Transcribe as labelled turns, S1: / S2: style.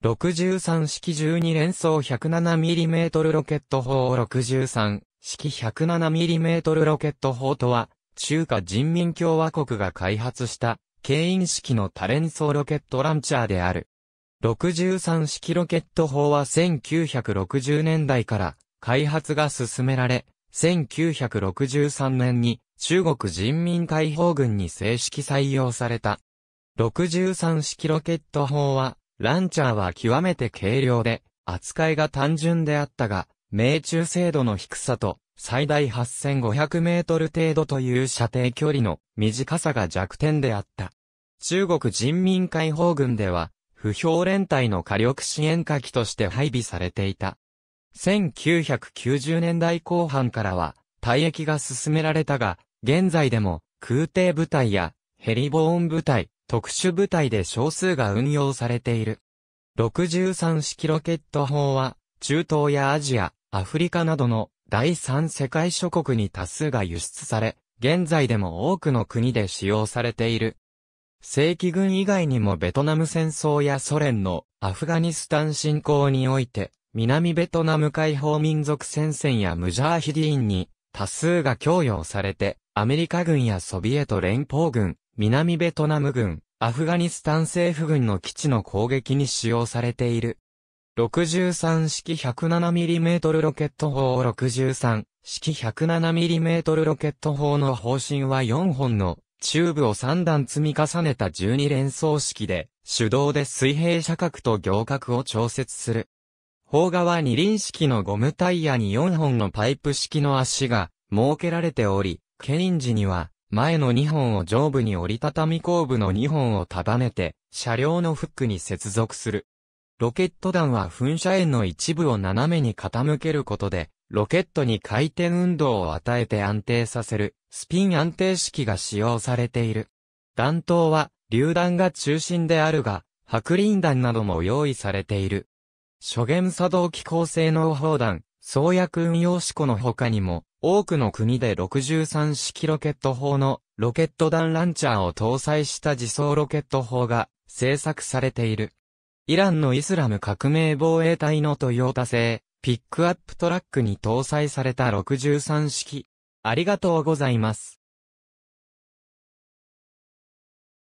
S1: 63式12連装 107mm ロケット砲63式 107mm ロケット砲とは、中華人民共和国が開発した、牽引式の多連装ロケットランチャーである。63式ロケット砲は1960年代から開発が進められ、1963年に中国人民解放軍に正式採用された。63式ロケット砲はランチャーは極めて軽量で、扱いが単純であったが、命中精度の低さと、最大8500メートル程度という射程距離の短さが弱点であった。中国人民解放軍では、不評連隊の火力支援火器として配備されていた。1990年代後半からは、退役が進められたが、現在でも、空挺部隊や、ヘリボーン部隊、特殊部隊で少数が運用されている。63式ロケット砲は、中東やアジア、アフリカなどの第三世界諸国に多数が輸出され、現在でも多くの国で使用されている。正規軍以外にもベトナム戦争やソ連のアフガニスタン侵攻において、南ベトナム解放民族戦線やムジャーヒディーンに多数が供与されて、アメリカ軍やソビエト連邦軍、南ベトナム軍、アフガニスタン政府軍の基地の攻撃に使用されている。63式 107mm ロケット砲63式 107mm ロケット砲の方針は4本のチューブを3段積み重ねた12連装式で手動で水平射角と行角を調節する。砲側二輪式のゴムタイヤに4本のパイプ式の足が設けられており、ケリン時には前の2本を上部に折りたたみ後部の2本を束ねて、車両のフックに接続する。ロケット弾は噴射円の一部を斜めに傾けることで、ロケットに回転運動を与えて安定させる、スピン安定式が使用されている。弾頭は、榴弾が中心であるが、白輪弾なども用意されている。初弦作動機構性能砲弾、創薬運用試庫の他にも、多くの国で63式ロケット砲のロケット弾ランチャーを搭載した自走ロケット砲が製作されている。イランのイスラム革命防衛隊のトヨタ製ピックアップトラックに搭載された63式。ありがとうございます。